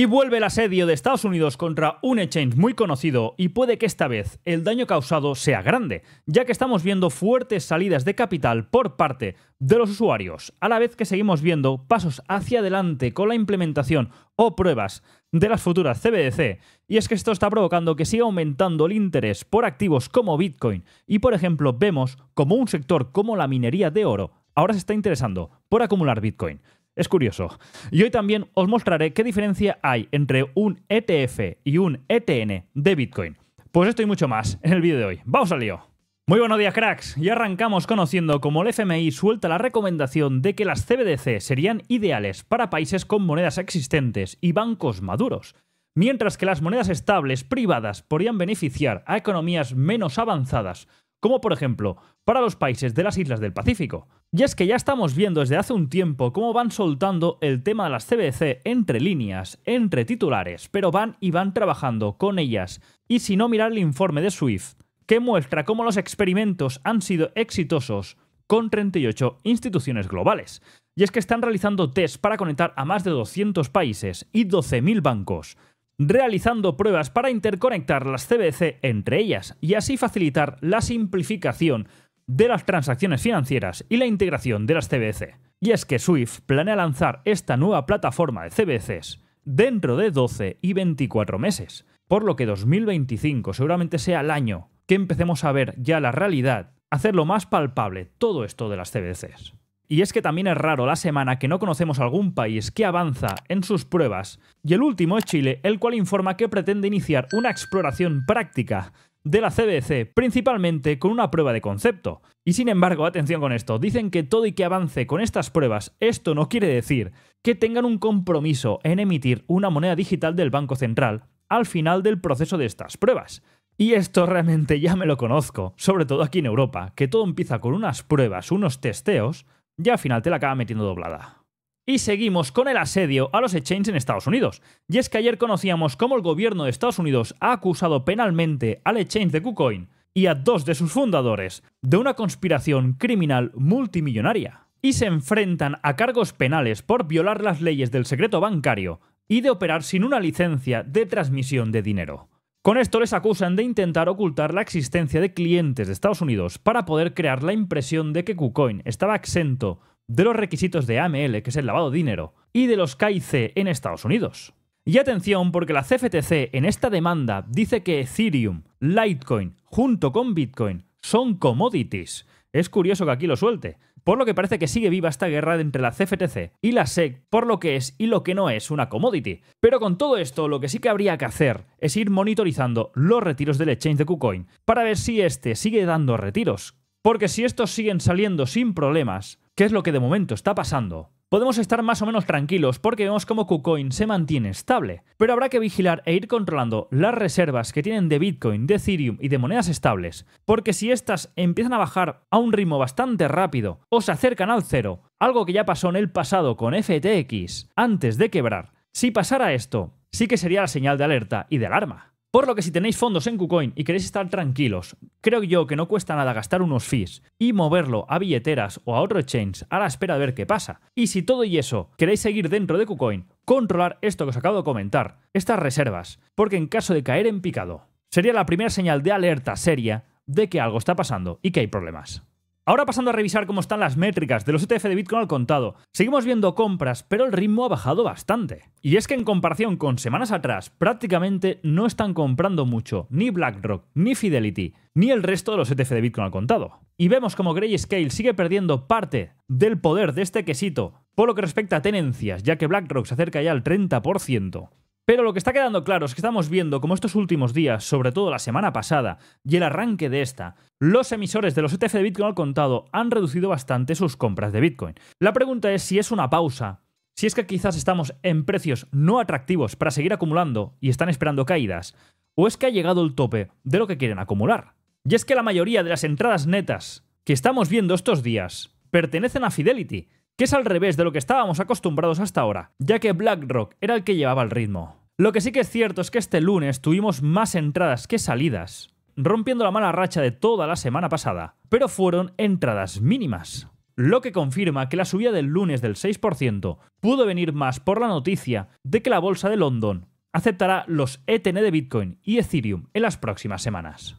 Y vuelve el asedio de Estados Unidos contra un exchange muy conocido y puede que esta vez el daño causado sea grande, ya que estamos viendo fuertes salidas de capital por parte de los usuarios, a la vez que seguimos viendo pasos hacia adelante con la implementación o pruebas de las futuras CBDC, y es que esto está provocando que siga aumentando el interés por activos como Bitcoin, y por ejemplo vemos como un sector como la minería de oro ahora se está interesando por acumular Bitcoin. Es curioso. Y hoy también os mostraré qué diferencia hay entre un ETF y un ETN de Bitcoin. Pues esto y mucho más en el vídeo de hoy. ¡Vamos al lío! Muy buenos días, cracks. Y arrancamos conociendo cómo el FMI suelta la recomendación de que las CBDC serían ideales para países con monedas existentes y bancos maduros, mientras que las monedas estables privadas podrían beneficiar a economías menos avanzadas como por ejemplo para los países de las islas del Pacífico. Y es que ya estamos viendo desde hace un tiempo cómo van soltando el tema de las CBC entre líneas, entre titulares, pero van y van trabajando con ellas. Y si no mirar el informe de SWIFT, que muestra cómo los experimentos han sido exitosos con 38 instituciones globales. Y es que están realizando test para conectar a más de 200 países y 12.000 bancos, realizando pruebas para interconectar las CBC entre ellas y así facilitar la simplificación de las transacciones financieras y la integración de las CBC. Y es que SWIFT planea lanzar esta nueva plataforma de CBCs dentro de 12 y 24 meses, por lo que 2025 seguramente sea el año que empecemos a ver ya la realidad, hacerlo más palpable todo esto de las CBCs. Y es que también es raro la semana que no conocemos algún país que avanza en sus pruebas. Y el último es Chile, el cual informa que pretende iniciar una exploración práctica de la CBC, principalmente con una prueba de concepto. Y sin embargo, atención con esto, dicen que todo y que avance con estas pruebas, esto no quiere decir que tengan un compromiso en emitir una moneda digital del Banco Central al final del proceso de estas pruebas. Y esto realmente ya me lo conozco, sobre todo aquí en Europa, que todo empieza con unas pruebas, unos testeos, ya al final te la acaba metiendo doblada. Y seguimos con el asedio a los exchanges en Estados Unidos. Y es que ayer conocíamos cómo el gobierno de Estados Unidos ha acusado penalmente al exchange de KuCoin y a dos de sus fundadores de una conspiración criminal multimillonaria. Y se enfrentan a cargos penales por violar las leyes del secreto bancario y de operar sin una licencia de transmisión de dinero. Con esto les acusan de intentar ocultar la existencia de clientes de Estados Unidos para poder crear la impresión de que KuCoin estaba exento de los requisitos de AML, que es el lavado de dinero, y de los KIC en Estados Unidos. Y atención porque la CFTC en esta demanda dice que Ethereum, Litecoin, junto con Bitcoin, son commodities es curioso que aquí lo suelte, por lo que parece que sigue viva esta guerra entre la CFTC y la SEC por lo que es y lo que no es una commodity. Pero con todo esto, lo que sí que habría que hacer es ir monitorizando los retiros del exchange de KuCoin para ver si este sigue dando retiros. Porque si estos siguen saliendo sin problemas, ¿qué es lo que de momento está pasando, podemos estar más o menos tranquilos porque vemos como KuCoin se mantiene estable. Pero habrá que vigilar e ir controlando las reservas que tienen de Bitcoin, de Ethereum y de monedas estables, porque si estas empiezan a bajar a un ritmo bastante rápido o se acercan al cero, algo que ya pasó en el pasado con FTX, antes de quebrar, si pasara esto, sí que sería la señal de alerta y de alarma. Por lo que si tenéis fondos en KuCoin y queréis estar tranquilos, creo yo que no cuesta nada gastar unos fees y moverlo a billeteras o a otro exchange a la espera de ver qué pasa. Y si todo y eso queréis seguir dentro de KuCoin, controlar esto que os acabo de comentar, estas reservas, porque en caso de caer en picado, sería la primera señal de alerta seria de que algo está pasando y que hay problemas. Ahora pasando a revisar cómo están las métricas de los ETF de Bitcoin al contado, seguimos viendo compras, pero el ritmo ha bajado bastante. Y es que en comparación con semanas atrás, prácticamente no están comprando mucho, ni BlackRock, ni Fidelity, ni el resto de los ETF de Bitcoin al contado. Y vemos como Grayscale sigue perdiendo parte del poder de este quesito por lo que respecta a tenencias, ya que BlackRock se acerca ya al 30%, pero lo que está quedando claro es que estamos viendo como estos últimos días, sobre todo la semana pasada y el arranque de esta, los emisores de los ETF de Bitcoin al contado han reducido bastante sus compras de Bitcoin. La pregunta es si es una pausa, si es que quizás estamos en precios no atractivos para seguir acumulando y están esperando caídas, o es que ha llegado el tope de lo que quieren acumular. Y es que la mayoría de las entradas netas que estamos viendo estos días pertenecen a Fidelity, que es al revés de lo que estábamos acostumbrados hasta ahora, ya que BlackRock era el que llevaba el ritmo. Lo que sí que es cierto es que este lunes tuvimos más entradas que salidas, rompiendo la mala racha de toda la semana pasada, pero fueron entradas mínimas. Lo que confirma que la subida del lunes del 6% pudo venir más por la noticia de que la bolsa de London aceptará los ETN de Bitcoin y Ethereum en las próximas semanas.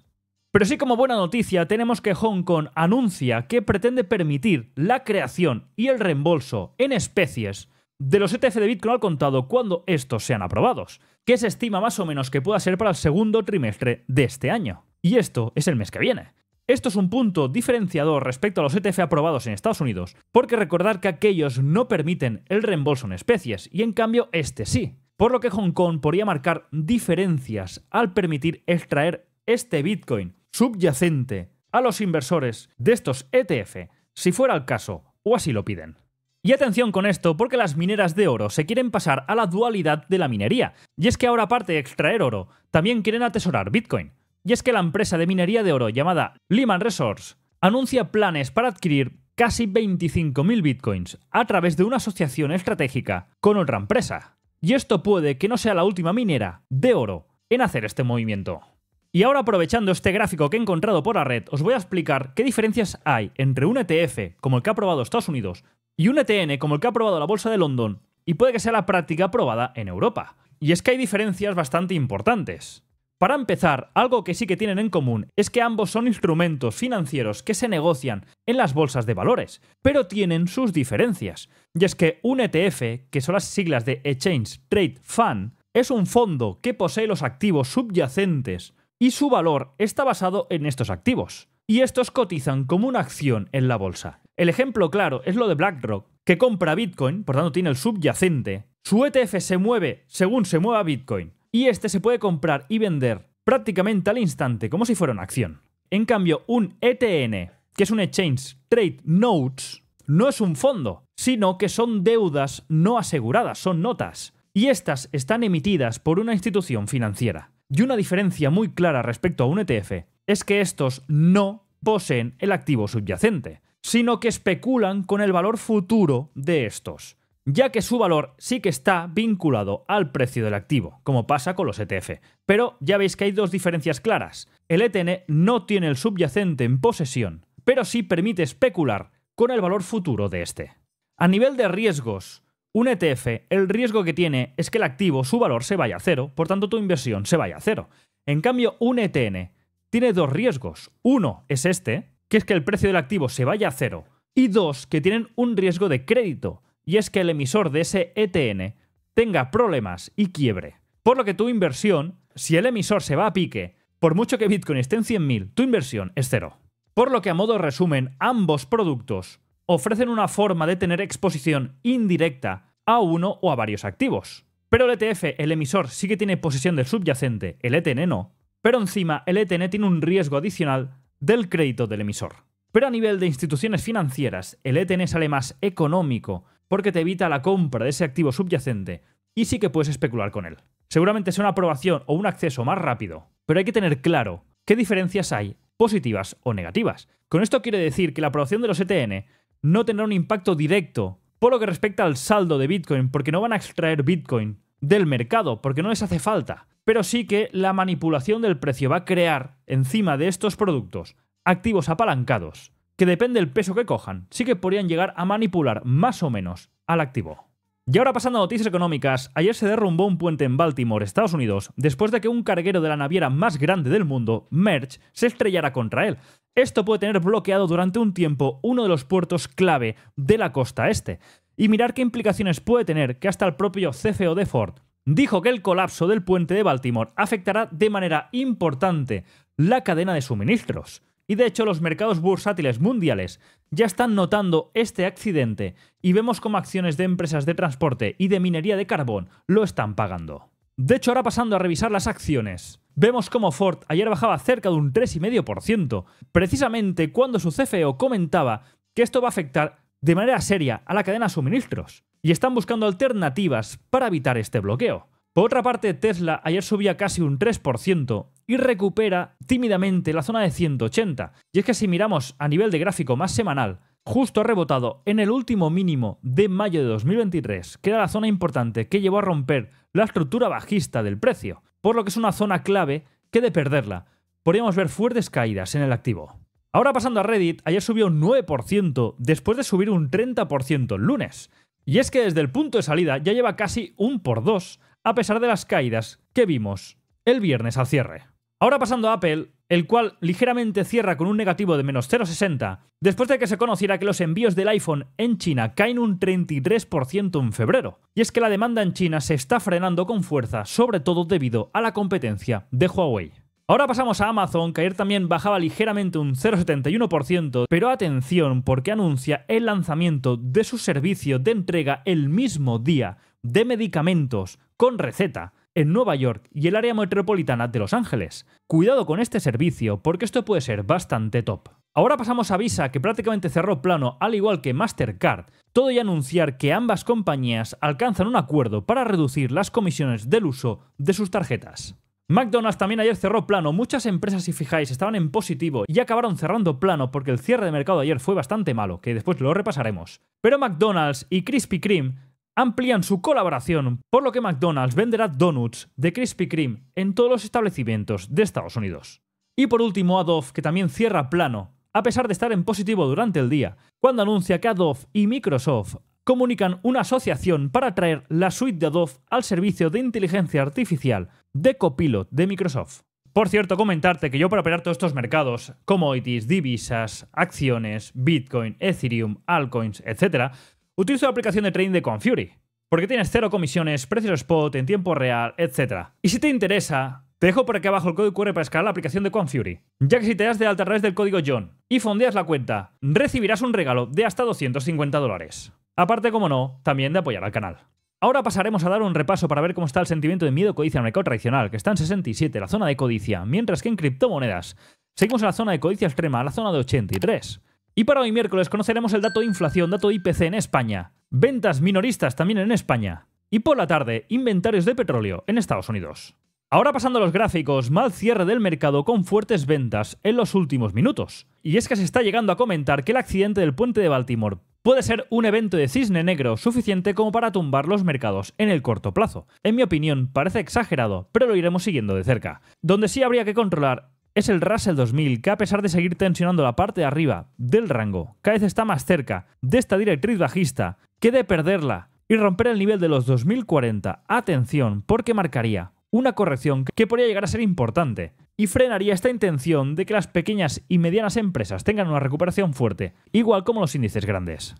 Pero sí como buena noticia tenemos que Hong Kong anuncia que pretende permitir la creación y el reembolso en especies de los ETF de Bitcoin al contado cuando estos sean aprobados, que se estima más o menos que pueda ser para el segundo trimestre de este año. Y esto es el mes que viene. Esto es un punto diferenciador respecto a los ETF aprobados en Estados Unidos, porque recordar que aquellos no permiten el reembolso en especies, y en cambio este sí, por lo que Hong Kong podría marcar diferencias al permitir extraer este Bitcoin subyacente a los inversores de estos ETF, si fuera el caso, o así lo piden. Y atención con esto, porque las mineras de oro se quieren pasar a la dualidad de la minería. Y es que ahora aparte de extraer oro, también quieren atesorar Bitcoin. Y es que la empresa de minería de oro llamada Lehman Resources anuncia planes para adquirir casi 25.000 bitcoins a través de una asociación estratégica con otra empresa. Y esto puede que no sea la última minera de oro en hacer este movimiento. Y ahora aprovechando este gráfico que he encontrado por la red, os voy a explicar qué diferencias hay entre un ETF, como el que ha aprobado Estados Unidos, y un ETN como el que ha aprobado la Bolsa de London, y puede que sea la práctica aprobada en Europa. Y es que hay diferencias bastante importantes. Para empezar, algo que sí que tienen en común es que ambos son instrumentos financieros que se negocian en las bolsas de valores, pero tienen sus diferencias. Y es que un ETF, que son las siglas de Exchange Trade Fund, es un fondo que posee los activos subyacentes y su valor está basado en estos activos y estos cotizan como una acción en la bolsa. El ejemplo claro es lo de BlackRock, que compra Bitcoin, por tanto tiene el subyacente. Su ETF se mueve según se mueva Bitcoin y este se puede comprar y vender prácticamente al instante, como si fuera una acción. En cambio, un ETN, que es un Exchange Trade Notes, no es un fondo, sino que son deudas no aseguradas, son notas. Y estas están emitidas por una institución financiera. Y una diferencia muy clara respecto a un ETF es que estos no poseen el activo subyacente, sino que especulan con el valor futuro de estos, ya que su valor sí que está vinculado al precio del activo, como pasa con los ETF. Pero ya veis que hay dos diferencias claras. El ETN no tiene el subyacente en posesión, pero sí permite especular con el valor futuro de este. A nivel de riesgos, un ETF, el riesgo que tiene es que el activo, su valor, se vaya a cero, por tanto tu inversión se vaya a cero. En cambio, un ETN tiene dos riesgos. Uno es este, que es que el precio del activo se vaya a cero. Y dos, que tienen un riesgo de crédito, y es que el emisor de ese ETN tenga problemas y quiebre. Por lo que tu inversión, si el emisor se va a pique, por mucho que Bitcoin esté en 100.000, tu inversión es cero. Por lo que a modo resumen, ambos productos ofrecen una forma de tener exposición indirecta a uno o a varios activos. Pero el ETF, el emisor, sí que tiene posesión del subyacente, el ETN no, pero encima el ETN tiene un riesgo adicional del crédito del emisor. Pero a nivel de instituciones financieras, el ETN sale más económico porque te evita la compra de ese activo subyacente y sí que puedes especular con él. Seguramente sea una aprobación o un acceso más rápido, pero hay que tener claro qué diferencias hay, positivas o negativas. Con esto quiere decir que la aprobación de los ETN no tendrá un impacto directo por lo que respecta al saldo de Bitcoin, porque no van a extraer Bitcoin del mercado, porque no les hace falta pero sí que la manipulación del precio va a crear encima de estos productos activos apalancados, que depende del peso que cojan, sí que podrían llegar a manipular más o menos al activo. Y ahora pasando a noticias económicas, ayer se derrumbó un puente en Baltimore, Estados Unidos, después de que un carguero de la naviera más grande del mundo, Merch, se estrellara contra él. Esto puede tener bloqueado durante un tiempo uno de los puertos clave de la costa este. Y mirar qué implicaciones puede tener que hasta el propio CFO de Ford dijo que el colapso del puente de Baltimore afectará de manera importante la cadena de suministros. Y de hecho los mercados bursátiles mundiales ya están notando este accidente y vemos cómo acciones de empresas de transporte y de minería de carbón lo están pagando. De hecho, ahora pasando a revisar las acciones, vemos cómo Ford ayer bajaba cerca de un 3,5%, precisamente cuando su CFO e comentaba que esto va a afectar de manera seria a la cadena de suministros y están buscando alternativas para evitar este bloqueo. Por otra parte, Tesla ayer subía casi un 3% y recupera tímidamente la zona de 180. Y es que si miramos a nivel de gráfico más semanal, justo ha rebotado en el último mínimo de mayo de 2023, que era la zona importante que llevó a romper la estructura bajista del precio, por lo que es una zona clave que de perderla podríamos ver fuertes caídas en el activo. Ahora pasando a Reddit, ayer subió un 9% después de subir un 30% el lunes. Y es que desde el punto de salida ya lleva casi un por dos, a pesar de las caídas que vimos el viernes al cierre. Ahora pasando a Apple, el cual ligeramente cierra con un negativo de menos 0,60, después de que se conociera que los envíos del iPhone en China caen un 33% en febrero. Y es que la demanda en China se está frenando con fuerza, sobre todo debido a la competencia de Huawei. Ahora pasamos a Amazon, que ayer también bajaba ligeramente un 0,71%, pero atención porque anuncia el lanzamiento de su servicio de entrega el mismo día de medicamentos con receta en Nueva York y el área metropolitana de Los Ángeles. Cuidado con este servicio porque esto puede ser bastante top. Ahora pasamos a Visa, que prácticamente cerró plano al igual que Mastercard, todo y anunciar que ambas compañías alcanzan un acuerdo para reducir las comisiones del uso de sus tarjetas. McDonald's también ayer cerró plano. Muchas empresas, si fijáis, estaban en positivo y acabaron cerrando plano porque el cierre de mercado ayer fue bastante malo, que después lo repasaremos. Pero McDonald's y Krispy Kreme amplían su colaboración, por lo que McDonald's venderá donuts de Krispy Kreme en todos los establecimientos de Estados Unidos. Y por último, Adobe, que también cierra plano, a pesar de estar en positivo durante el día, cuando anuncia que Adobe y Microsoft comunican una asociación para traer la suite de Adobe al servicio de inteligencia artificial de Copilot de Microsoft. Por cierto, comentarte que yo para operar todos estos mercados, commodities, divisas, acciones, Bitcoin, Ethereum, altcoins, etc., utilizo la aplicación de trading de Confury, porque tienes cero comisiones, precios spot en tiempo real, etc. Y si te interesa, te dejo por aquí abajo el código QR para escalar la aplicación de Confury, ya que si te das de alta a través del código John y fondeas la cuenta, recibirás un regalo de hasta 250 dólares. Aparte, como no, también de apoyar al canal. Ahora pasaremos a dar un repaso para ver cómo está el sentimiento de miedo, codicia mercado tradicional, que está en 67, la zona de codicia, mientras que en criptomonedas seguimos en la zona de codicia extrema, la zona de 83. Y para hoy miércoles conoceremos el dato de inflación, dato IPC en España, ventas minoristas también en España, y por la tarde, inventarios de petróleo en Estados Unidos. Ahora pasando a los gráficos, mal cierre del mercado con fuertes ventas en los últimos minutos. Y es que se está llegando a comentar que el accidente del puente de Baltimore puede ser un evento de cisne negro suficiente como para tumbar los mercados en el corto plazo. En mi opinión, parece exagerado, pero lo iremos siguiendo de cerca. Donde sí habría que controlar es el Russell 2000, que a pesar de seguir tensionando la parte de arriba del rango, cada vez está más cerca de esta directriz bajista que de perderla y romper el nivel de los 2040. Atención, porque marcaría una corrección que podría llegar a ser importante y frenaría esta intención de que las pequeñas y medianas empresas tengan una recuperación fuerte, igual como los índices grandes.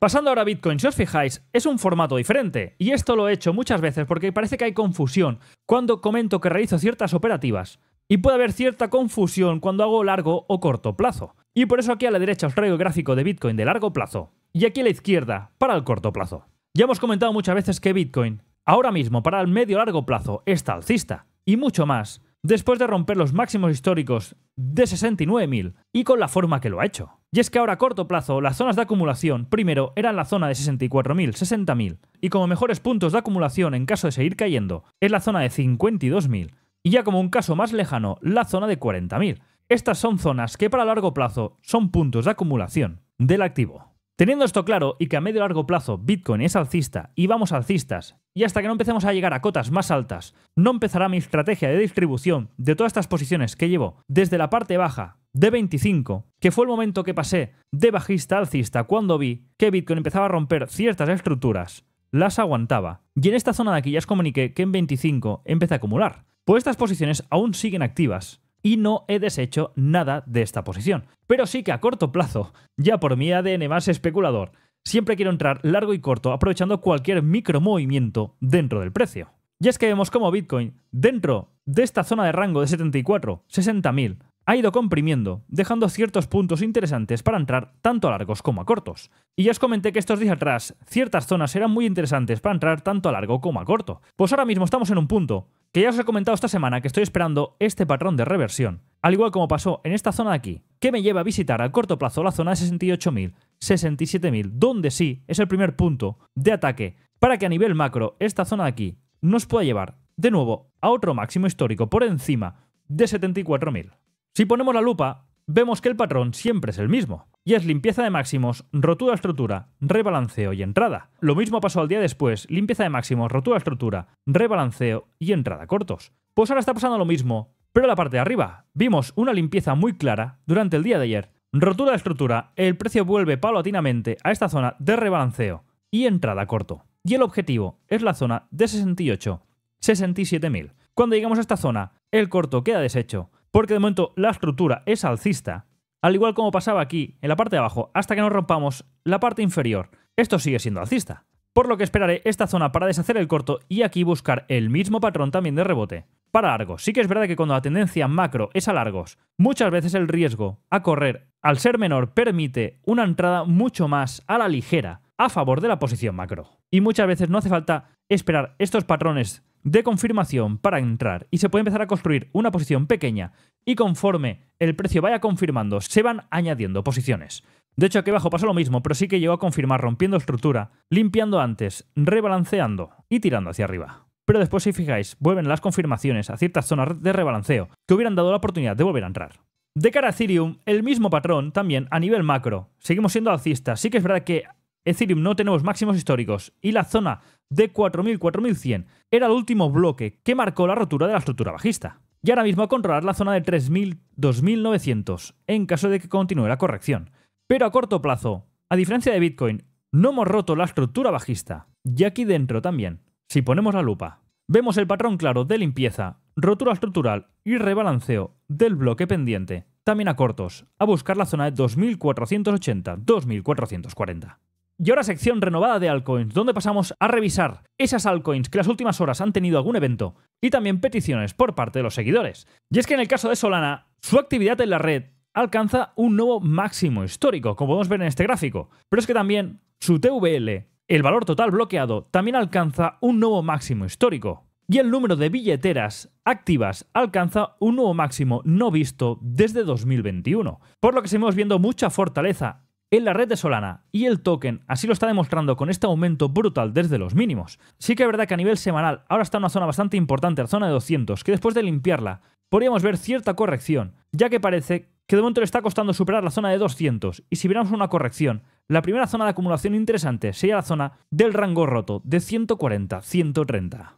Pasando ahora a Bitcoin, si os fijáis, es un formato diferente, y esto lo he hecho muchas veces porque parece que hay confusión cuando comento que realizo ciertas operativas, y puede haber cierta confusión cuando hago largo o corto plazo. Y por eso aquí a la derecha os traigo el gráfico de Bitcoin de largo plazo, y aquí a la izquierda para el corto plazo. Ya hemos comentado muchas veces que Bitcoin Ahora mismo, para el medio-largo plazo, está alcista y mucho más, después de romper los máximos históricos de 69.000 y con la forma que lo ha hecho. Y es que ahora a corto plazo las zonas de acumulación primero eran la zona de 64.000, 60.000 y como mejores puntos de acumulación en caso de seguir cayendo es la zona de 52.000 y ya como un caso más lejano la zona de 40.000. Estas son zonas que para largo plazo son puntos de acumulación del activo. Teniendo esto claro y que a medio largo plazo Bitcoin es alcista y vamos alcistas, y hasta que no empecemos a llegar a cotas más altas, no empezará mi estrategia de distribución de todas estas posiciones que llevo desde la parte baja de 25, que fue el momento que pasé de bajista a alcista cuando vi que Bitcoin empezaba a romper ciertas estructuras, las aguantaba. Y en esta zona de aquí ya os comuniqué que en 25 empecé a acumular. Pues estas posiciones aún siguen activas y no he deshecho nada de esta posición. Pero sí que a corto plazo, ya por mi ADN más especulador, siempre quiero entrar largo y corto aprovechando cualquier micromovimiento dentro del precio. Y es que vemos como Bitcoin, dentro de esta zona de rango de 74, 60.000, ha ido comprimiendo, dejando ciertos puntos interesantes para entrar tanto a largos como a cortos. Y ya os comenté que estos días atrás ciertas zonas eran muy interesantes para entrar tanto a largo como a corto. Pues ahora mismo estamos en un punto que ya os he comentado esta semana que estoy esperando este patrón de reversión, al igual como pasó en esta zona de aquí, que me lleva a visitar a corto plazo la zona de 68.000, 67.000, donde sí es el primer punto de ataque para que a nivel macro esta zona de aquí nos pueda llevar de nuevo a otro máximo histórico por encima de 74.000. Si ponemos la lupa, vemos que el patrón siempre es el mismo, y es limpieza de máximos, rotura estructura, rebalanceo y entrada. Lo mismo pasó al día después, limpieza de máximos, rotura estructura, rebalanceo y entrada cortos. Pues ahora está pasando lo mismo, pero en la parte de arriba. Vimos una limpieza muy clara durante el día de ayer. Rotura de estructura, el precio vuelve paulatinamente a esta zona de rebalanceo y entrada corto. Y el objetivo es la zona de 68, 67.000. Cuando llegamos a esta zona, el corto queda deshecho porque de momento la estructura es alcista, al igual como pasaba aquí, en la parte de abajo, hasta que nos rompamos la parte inferior. Esto sigue siendo alcista, por lo que esperaré esta zona para deshacer el corto y aquí buscar el mismo patrón también de rebote. Para largos, sí que es verdad que cuando la tendencia macro es a largos, muchas veces el riesgo a correr, al ser menor, permite una entrada mucho más a la ligera, a favor de la posición macro. Y muchas veces no hace falta esperar estos patrones de confirmación para entrar y se puede empezar a construir una posición pequeña y conforme el precio vaya confirmando se van añadiendo posiciones. De hecho aquí abajo pasó lo mismo, pero sí que llegó a confirmar rompiendo estructura, limpiando antes, rebalanceando y tirando hacia arriba. Pero después si fijáis, vuelven las confirmaciones a ciertas zonas de rebalanceo que hubieran dado la oportunidad de volver a entrar. De cara a Ethereum, el mismo patrón también a nivel macro. Seguimos siendo alcistas, sí que es verdad que Ethereum no tenemos máximos históricos y la zona de 4.000, 4.100 era el último bloque que marcó la rotura de la estructura bajista. Y ahora mismo a controlar la zona de 3.000, 2.900 en caso de que continúe la corrección. Pero a corto plazo, a diferencia de Bitcoin, no hemos roto la estructura bajista. Y aquí dentro también, si ponemos la lupa, vemos el patrón claro de limpieza, rotura estructural y rebalanceo del bloque pendiente. También a cortos, a buscar la zona de 2480, 2440. Y ahora sección renovada de altcoins, donde pasamos a revisar esas altcoins que las últimas horas han tenido algún evento y también peticiones por parte de los seguidores. Y es que en el caso de Solana, su actividad en la red alcanza un nuevo máximo histórico, como podemos ver en este gráfico. Pero es que también su TVL, el valor total bloqueado, también alcanza un nuevo máximo histórico. Y el número de billeteras activas alcanza un nuevo máximo no visto desde 2021. Por lo que seguimos viendo mucha fortaleza en la red de Solana y el token así lo está demostrando con este aumento brutal desde los mínimos. Sí que es verdad que a nivel semanal ahora está en una zona bastante importante, la zona de 200, que después de limpiarla podríamos ver cierta corrección, ya que parece que de momento le está costando superar la zona de 200 y si viéramos una corrección, la primera zona de acumulación interesante sería la zona del rango roto de 140-130.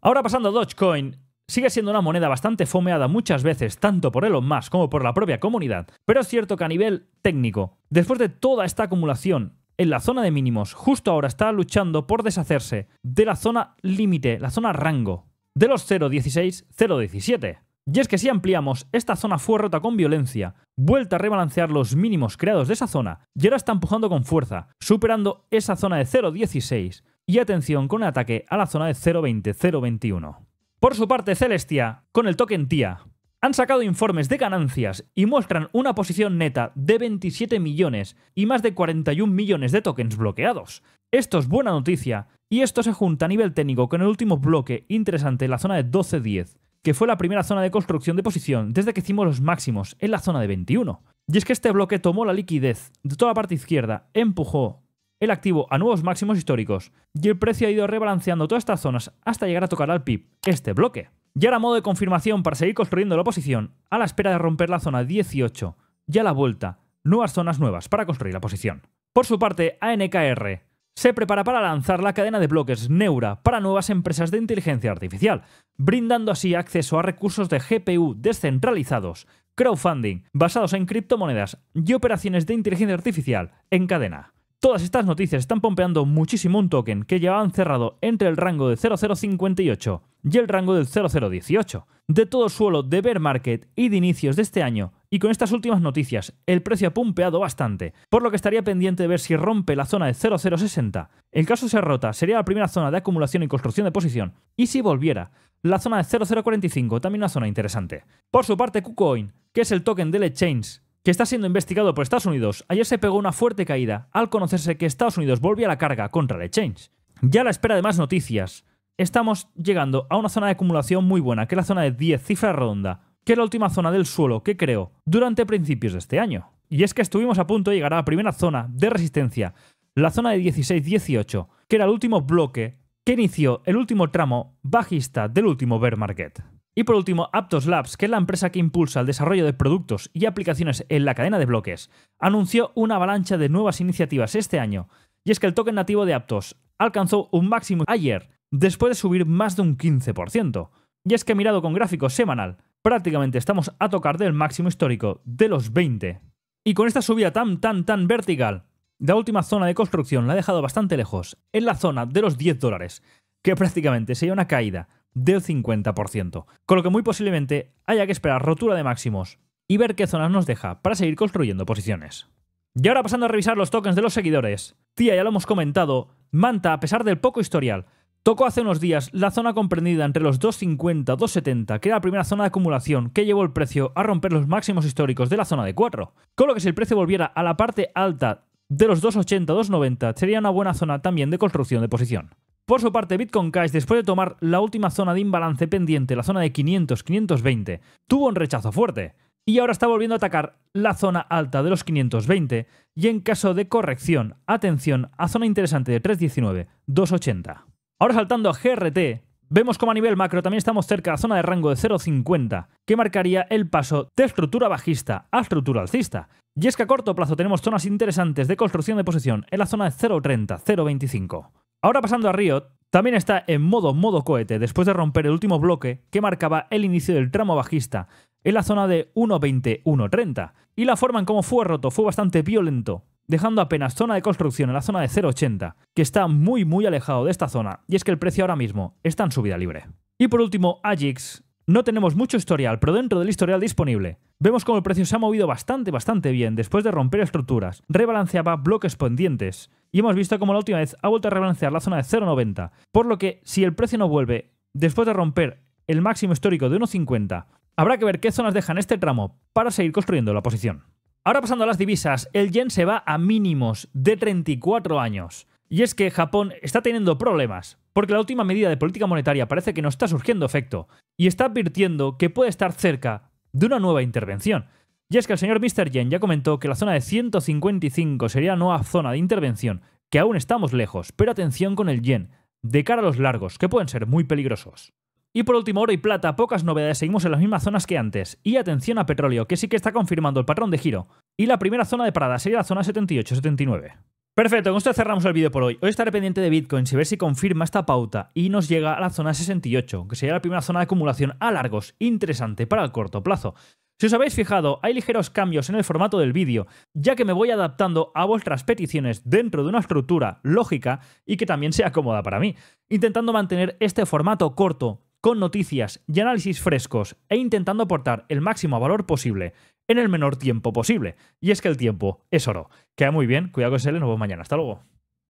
Ahora pasando a Dogecoin, Sigue siendo una moneda bastante fomeada muchas veces, tanto por Elon Musk como por la propia comunidad, pero es cierto que a nivel técnico, después de toda esta acumulación en la zona de mínimos, justo ahora está luchando por deshacerse de la zona límite, la zona rango, de los 0.16, 0.17. Y es que si ampliamos, esta zona fue rota con violencia, vuelta a rebalancear los mínimos creados de esa zona, y ahora está empujando con fuerza, superando esa zona de 0.16, y atención con el ataque a la zona de 0.20, 0.21. Por su parte, Celestia, con el token TIA, han sacado informes de ganancias y muestran una posición neta de 27 millones y más de 41 millones de tokens bloqueados. Esto es buena noticia, y esto se junta a nivel técnico con el último bloque interesante en la zona de 12-10, que fue la primera zona de construcción de posición desde que hicimos los máximos en la zona de 21. Y es que este bloque tomó la liquidez de toda la parte izquierda, empujó el activo a nuevos máximos históricos y el precio ha ido rebalanceando todas estas zonas hasta llegar a tocar al PIB este bloque. Y ahora modo de confirmación para seguir construyendo la posición a la espera de romper la zona 18 y a la vuelta nuevas zonas nuevas para construir la posición. Por su parte, ANKR se prepara para lanzar la cadena de bloques Neura para nuevas empresas de inteligencia artificial, brindando así acceso a recursos de GPU descentralizados, crowdfunding, basados en criptomonedas y operaciones de inteligencia artificial en cadena. Todas estas noticias están pompeando muchísimo un token que llevaban cerrado entre el rango de 0058 y el rango del 0018. De todo suelo de bear market y de inicios de este año, y con estas últimas noticias, el precio ha pompeado bastante, por lo que estaría pendiente de ver si rompe la zona de 0060. El caso se rota, sería la primera zona de acumulación y construcción de posición, y si volviera, la zona de 0045 también una zona interesante. Por su parte, KuCoin, que es el token de Lechains, que está siendo investigado por Estados Unidos, ayer se pegó una fuerte caída al conocerse que Estados Unidos volvía a la carga contra el Change Ya a la espera de más noticias, estamos llegando a una zona de acumulación muy buena, que es la zona de 10 cifras redonda, que es la última zona del suelo que creó durante principios de este año. Y es que estuvimos a punto de llegar a la primera zona de resistencia, la zona de 16-18, que era el último bloque que inició el último tramo bajista del último bear market. Y por último, Aptos Labs, que es la empresa que impulsa el desarrollo de productos y aplicaciones en la cadena de bloques, anunció una avalancha de nuevas iniciativas este año. Y es que el token nativo de Aptos alcanzó un máximo ayer, después de subir más de un 15%. Y es que mirado con gráfico semanal, prácticamente estamos a tocar del máximo histórico de los 20. Y con esta subida tan, tan, tan vertical, la última zona de construcción la ha dejado bastante lejos, en la zona de los 10 dólares, que prácticamente sería una caída del 50%, con lo que muy posiblemente haya que esperar rotura de máximos y ver qué zonas nos deja para seguir construyendo posiciones. Y ahora pasando a revisar los tokens de los seguidores. Tía, ya lo hemos comentado, Manta, a pesar del poco historial, tocó hace unos días la zona comprendida entre los 250-270, que era la primera zona de acumulación que llevó el precio a romper los máximos históricos de la zona de 4. Con lo que si el precio volviera a la parte alta de los 280-290, sería una buena zona también de construcción de posición. Por su parte, Bitcoin Cash, después de tomar la última zona de imbalance pendiente, la zona de 500-520, tuvo un rechazo fuerte y ahora está volviendo a atacar la zona alta de los 520 y en caso de corrección, atención a zona interesante de 319-280. Ahora saltando a GRT, vemos como a nivel macro también estamos cerca de la zona de rango de 0,50, que marcaría el paso de estructura bajista a estructura alcista. Y es que a corto plazo tenemos zonas interesantes de construcción de posición en la zona de 0,30-0,25. Ahora pasando a Riot, también está en modo modo cohete después de romper el último bloque que marcaba el inicio del tramo bajista en la zona de 1.20-1.30 y la forma en cómo fue roto fue bastante violento, dejando apenas zona de construcción en la zona de 0.80, que está muy muy alejado de esta zona y es que el precio ahora mismo está en subida libre. Y por último, Ajix No tenemos mucho historial, pero dentro del historial disponible, vemos como el precio se ha movido bastante, bastante bien después de romper estructuras, rebalanceaba bloques pendientes y hemos visto cómo la última vez ha vuelto a rebalancear la zona de 0,90. Por lo que si el precio no vuelve después de romper el máximo histórico de 1,50, habrá que ver qué zonas dejan este tramo para seguir construyendo la posición. Ahora pasando a las divisas, el yen se va a mínimos de 34 años. Y es que Japón está teniendo problemas, porque la última medida de política monetaria parece que no está surgiendo efecto, y está advirtiendo que puede estar cerca de una nueva intervención. Y es que el señor Mr. Yen ya comentó que la zona de 155 sería la nueva zona de intervención, que aún estamos lejos, pero atención con el yen, de cara a los largos, que pueden ser muy peligrosos. Y por último, oro y plata, pocas novedades, seguimos en las mismas zonas que antes. Y atención a petróleo, que sí que está confirmando el patrón de giro. Y la primera zona de parada sería la zona 78-79. Perfecto, con esto cerramos el vídeo por hoy. Hoy estaré pendiente de Bitcoin si ver si confirma esta pauta y nos llega a la zona 68, que sería la primera zona de acumulación a largos, interesante para el corto plazo. Si os habéis fijado, hay ligeros cambios en el formato del vídeo, ya que me voy adaptando a vuestras peticiones dentro de una estructura lógica y que también sea cómoda para mí, intentando mantener este formato corto, con noticias y análisis frescos e intentando aportar el máximo valor posible en el menor tiempo posible. Y es que el tiempo es oro. Queda muy bien, cuidado con ese nos vemos mañana. Hasta luego.